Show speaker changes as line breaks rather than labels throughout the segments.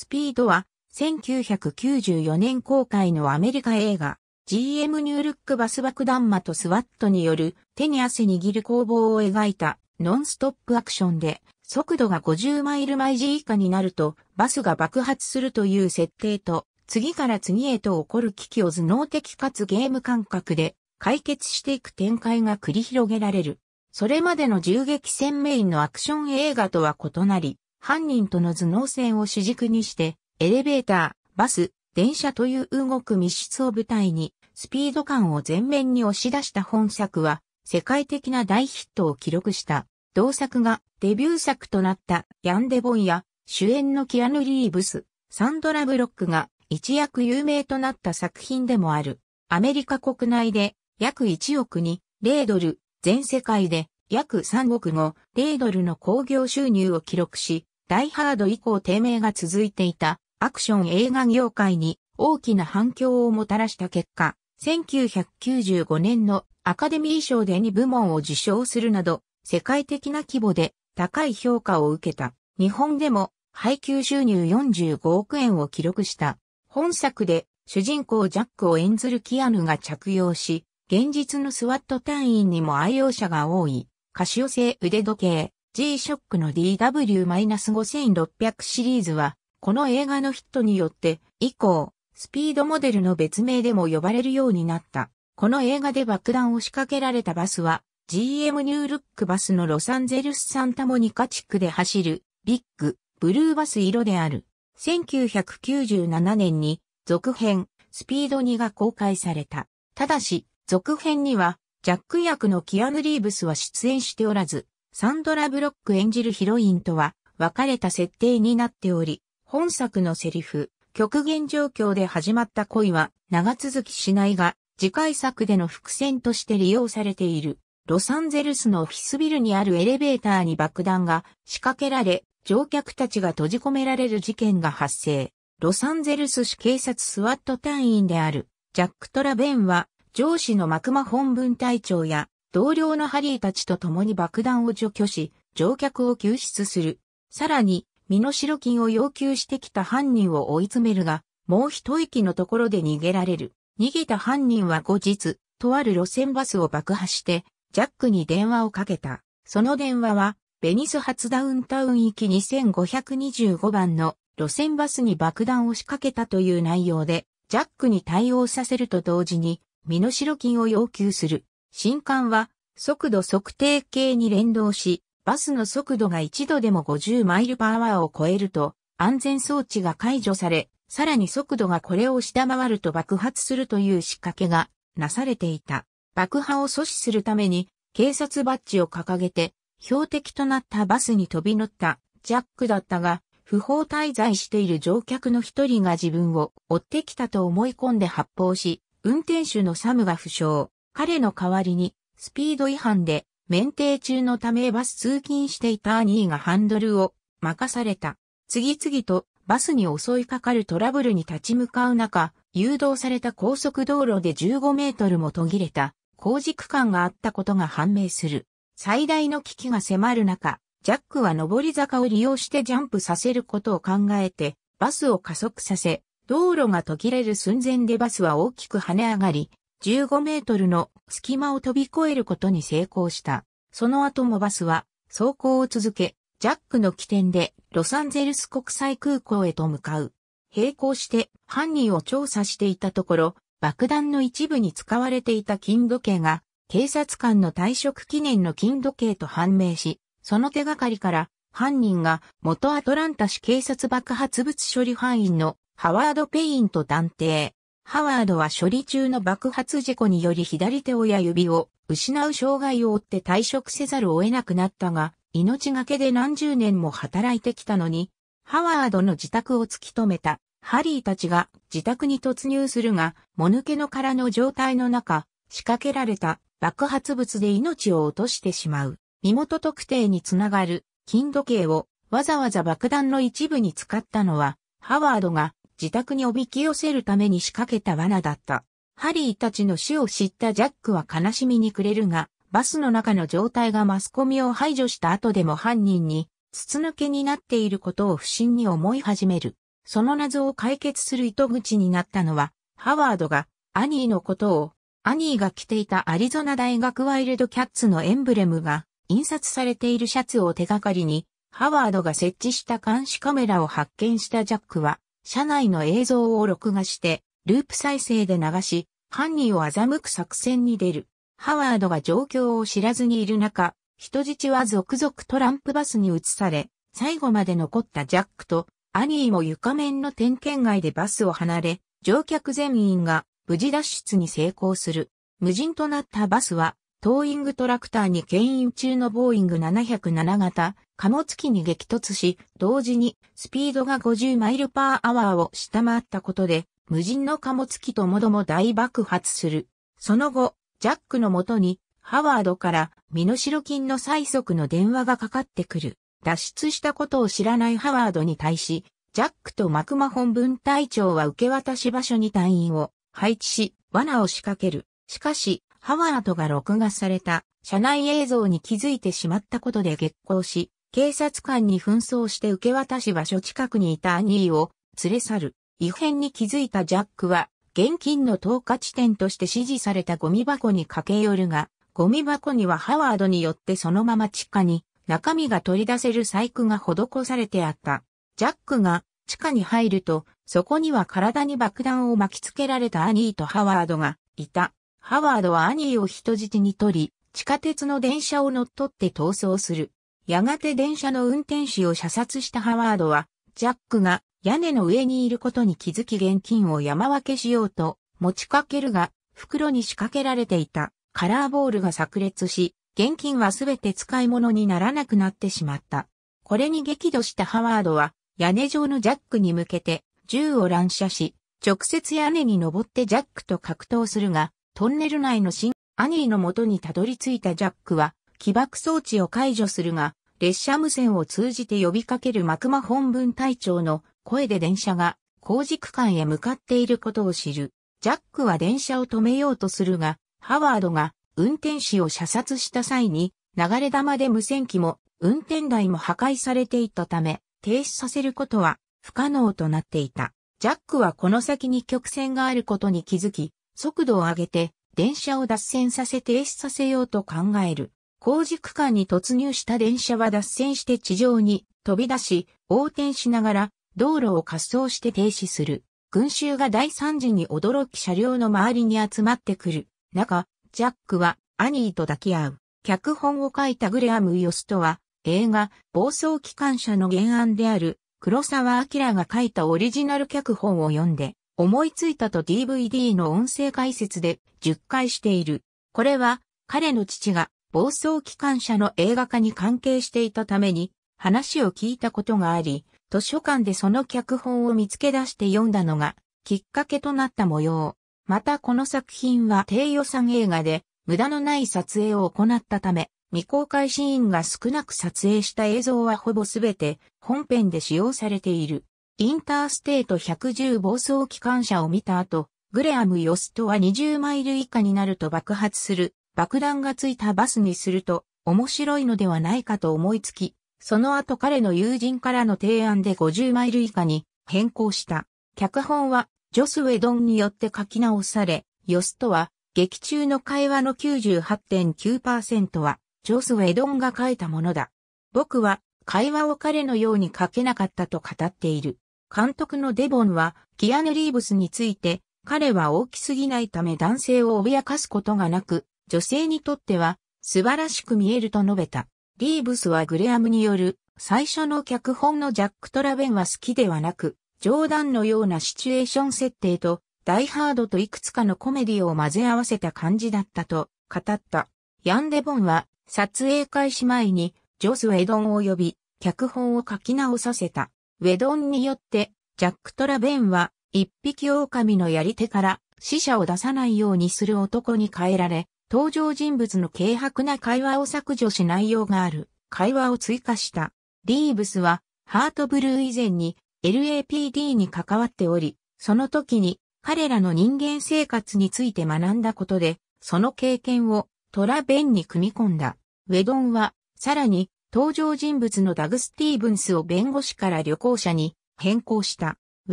スピードは、1994年公開のアメリカ映画、GM ニュールックバス爆弾魔とスワットによる手に汗握る攻防を描いたノンストップアクションで、速度が50マイル毎時以下になると、バスが爆発するという設定と、次から次へと起こる危機を頭脳的かつゲーム感覚で解決していく展開が繰り広げられる。それまでの銃撃戦メインのアクション映画とは異なり、犯人との頭脳戦を主軸にして、エレベーター、バス、電車という動く密室を舞台に、スピード感を前面に押し出した本作は、世界的な大ヒットを記録した。同作がデビュー作となったヤンデボンや主演のキアヌ・リーブス、サンドラ・ブロックが一躍有名となった作品でもある。アメリカ国内で約1億に0ドル、全世界で約3億5、0ドルの興行収入を記録し、ダイ・ハード以降低迷が続いていたアクション映画業界に大きな反響をもたらした結果、1995年のアカデミー賞で2部門を受賞するなど、世界的な規模で高い評価を受けた。日本でも配給収入45億円を記録した。本作で主人公ジャックを演ずるキアヌが着用し、現実のスワット隊員にも愛用者が多い、カシオ製腕時計、G-SHOCK の DW-5600 シリーズは、この映画のヒットによって、以降、スピードモデルの別名でも呼ばれるようになった。この映画で爆弾を仕掛けられたバスは、GM ニュールックバスのロサンゼルスサンタモニカ地区で走る、ビッグ、ブルーバス色である。1997年に、続編、スピード2が公開された。ただし、続編には、ジャック役のキアヌ・リーブスは出演しておらず、サンドラ・ブロック演じるヒロインとは別れた設定になっており、本作のセリフ、極限状況で始まった恋は長続きしないが、次回作での伏線として利用されている。ロサンゼルスのオフィスビルにあるエレベーターに爆弾が仕掛けられ、乗客たちが閉じ込められる事件が発生。ロサンゼルス市警察スワット隊員であるジャック・トラベンは上司のマクマ本分隊長や同僚のハリーたちと共に爆弾を除去し、乗客を救出する。さらに、身代金を要求してきた犯人を追い詰めるが、もう一息のところで逃げられる。逃げた犯人は後日、とある路線バスを爆破して、ジャックに電話をかけた。その電話は、ベニス発ダウンタウン行き2525番の路線バスに爆弾を仕掛けたという内容で、ジャックに対応させると同時に、身代金を要求する。新刊は速度測定計に連動し、バスの速度が一度でも50マイルパワーを超えると安全装置が解除され、さらに速度がこれを下回ると爆発するという仕掛けがなされていた。爆破を阻止するために警察バッジを掲げて標的となったバスに飛び乗ったジャックだったが、不法滞在している乗客の一人が自分を追ってきたと思い込んで発砲し、運転手のサムが負傷。彼の代わりに、スピード違反で、免停中のためバス通勤していたアニーがハンドルを任された。次々とバスに襲いかかるトラブルに立ち向かう中、誘導された高速道路で15メートルも途切れた工事区間があったことが判明する。最大の危機が迫る中、ジャックは上り坂を利用してジャンプさせることを考えて、バスを加速させ、道路が途切れる寸前でバスは大きく跳ね上がり、15メートルの隙間を飛び越えることに成功した。その後もバスは走行を続け、ジャックの起点でロサンゼルス国際空港へと向かう。並行して犯人を調査していたところ、爆弾の一部に使われていた金時計が警察官の退職記念の金時計と判明し、その手がかりから犯人が元アトランタ市警察爆発物処理範員のハワード・ペインと断定。ハワードは処理中の爆発事故により左手親指を失う障害を負って退職せざるを得なくなったが、命がけで何十年も働いてきたのに、ハワードの自宅を突き止めたハリーたちが自宅に突入するが、もぬけの殻の状態の中、仕掛けられた爆発物で命を落としてしまう。身元特定につながる金時計をわざわざ爆弾の一部に使ったのは、ハワードが自宅におびき寄せるために仕掛けた罠だった。ハリーたちの死を知ったジャックは悲しみに暮れるが、バスの中の状態がマスコミを排除した後でも犯人に筒抜けになっていることを不審に思い始める。その謎を解決する糸口になったのは、ハワードがアニーのことを、アニーが着ていたアリゾナ大学ワイルドキャッツのエンブレムが印刷されているシャツを手がかりに、ハワードが設置した監視カメラを発見したジャックは、車内の映像を録画して、ループ再生で流し、犯人を欺く作戦に出る。ハワードが状況を知らずにいる中、人質は続々トランプバスに移され、最後まで残ったジャックとアニーも床面の点検外でバスを離れ、乗客全員が無事脱出に成功する。無人となったバスはトーイングトラクターに牽引中のボーイング707型貨物機に激突し、同時にスピードが50マイルパーアワーを下回ったことで、無人の貨物機ともども大爆発する。その後、ジャックのもとに、ハワードから身代金の催促の電話がかかってくる。脱出したことを知らないハワードに対し、ジャックとマクマ本分隊長は受け渡し場所に隊員を配置し、罠を仕掛ける。しかし、ハワードが録画された車内映像に気づいてしまったことで激高し、警察官に紛争して受け渡し場所近くにいたアニーを連れ去る。異変に気づいたジャックは、現金の投下地点として指示されたゴミ箱に駆け寄るが、ゴミ箱にはハワードによってそのまま地下に中身が取り出せる細工が施されてあった。ジャックが地下に入ると、そこには体に爆弾を巻きつけられたアニーとハワードがいた。ハワードはアニーを人質に取り、地下鉄の電車を乗っ取って逃走する。やがて電車の運転手を射殺したハワードは、ジャックが屋根の上にいることに気づき現金を山分けしようと持ちかけるが、袋に仕掛けられていたカラーボールが炸裂し、現金はすべて使い物にならなくなってしまった。これに激怒したハワードは、屋根上のジャックに向けて銃を乱射し、直接屋根に登ってジャックと格闘するが、トンネル内の新アニーの元にたどり着いたジャックは、起爆装置を解除するが、列車無線を通じて呼びかけるマクマ本文隊長の声で電車が工事区間へ向かっていることを知る。ジャックは電車を止めようとするが、ハワードが運転士を射殺した際に、流れ弾で無線機も運転台も破壊されていたため、停止させることは不可能となっていた。ジャックはこの先に曲線があることに気づき、速度を上げて電車を脱線させ停止させようと考える。工事区間に突入した電車は脱線して地上に飛び出し、横転しながら道路を滑走して停止する。群衆が大惨事に驚き車両の周りに集まってくる。中、ジャックはアニーと抱き合う。脚本を書いたグレアム・イオスとは、映画、暴走機関車の原案である、黒沢明が書いたオリジナル脚本を読んで、思いついたと DVD の音声解説で10回している。これは彼の父が暴走機関車の映画化に関係していたために話を聞いたことがあり、図書館でその脚本を見つけ出して読んだのがきっかけとなった模様。またこの作品は低予算映画で無駄のない撮影を行ったため、未公開シーンが少なく撮影した映像はほぼすべて本編で使用されている。インターステート110暴走機関車を見た後、グレアム・ヨストは20マイル以下になると爆発する爆弾がついたバスにすると面白いのではないかと思いつき、その後彼の友人からの提案で50マイル以下に変更した。脚本はジョス・ウェドンによって書き直され、ヨストは劇中の会話の98.9%はジョス・ウェドンが書いたものだ。僕は会話を彼のように書けなかったと語っている。監督のデボンは、キアヌ・リーブスについて、彼は大きすぎないため男性を脅かすことがなく、女性にとっては素晴らしく見えると述べた。リーブスはグレアムによる最初の脚本のジャック・トラベンは好きではなく、冗談のようなシチュエーション設定と、ダイハードといくつかのコメディを混ぜ合わせた感じだったと語った。ヤン・デボンは撮影開始前にジョス・エドンを呼び、脚本を書き直させた。ウェドンによって、ジャック・トラベンは、一匹狼のやり手から死者を出さないようにする男に変えられ、登場人物の軽薄な会話を削除し内容がある会話を追加した。リーブスは、ハートブルー以前に LAPD に関わっており、その時に彼らの人間生活について学んだことで、その経験をトラベンに組み込んだ。ウェドンは、さらに登場人物のダグ・スティーブンスを弁護士から旅行者に変更した。ウ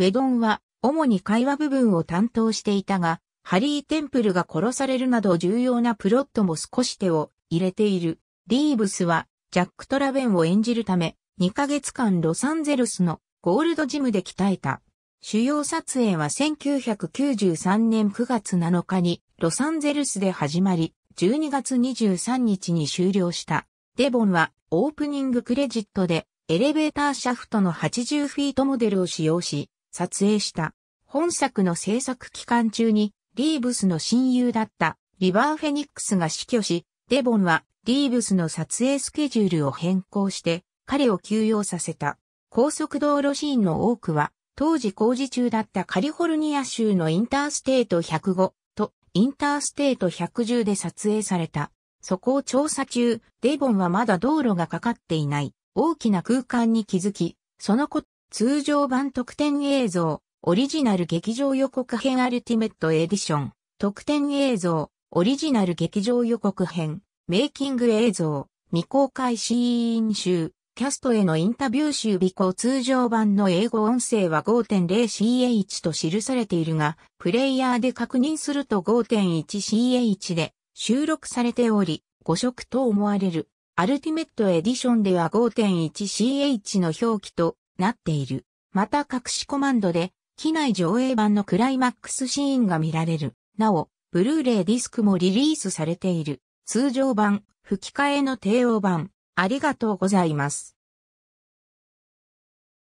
ェドンは主に会話部分を担当していたが、ハリー・テンプルが殺されるなど重要なプロットも少し手を入れている。リーブスはジャック・トラベンを演じるため、2ヶ月間ロサンゼルスのゴールドジムで鍛えた。主要撮影は1993年9月7日にロサンゼルスで始まり、12月23日に終了した。デボンはオープニングクレジットでエレベーターシャフトの80フィートモデルを使用し、撮影した。本作の制作期間中に、リーブスの親友だったリバー・フェニックスが死去し、デボンはリーブスの撮影スケジュールを変更して、彼を休養させた。高速道路シーンの多くは、当時工事中だったカリフォルニア州のインターステート105とインターステート110で撮影された。そこを調査中、デイボンはまだ道路がかかっていない、大きな空間に気づき、そのこ、通常版特典映像、オリジナル劇場予告編アルティメットエディション、特典映像、オリジナル劇場予告編、メイキング映像、未公開シーン集、キャストへのインタビュー集備行通常版の英語音声は 5.0ch と記されているが、プレイヤーで確認すると 5.1ch で収録されており、5色と思われる。アルティメットエディションでは 5.1ch の表記となっている。また隠しコマンドで、機内上映版のクライマックスシーンが見られる。なお、ブルーレイディスクもリリースされている。通常版、吹き替えの帝王版、ありがとうございます。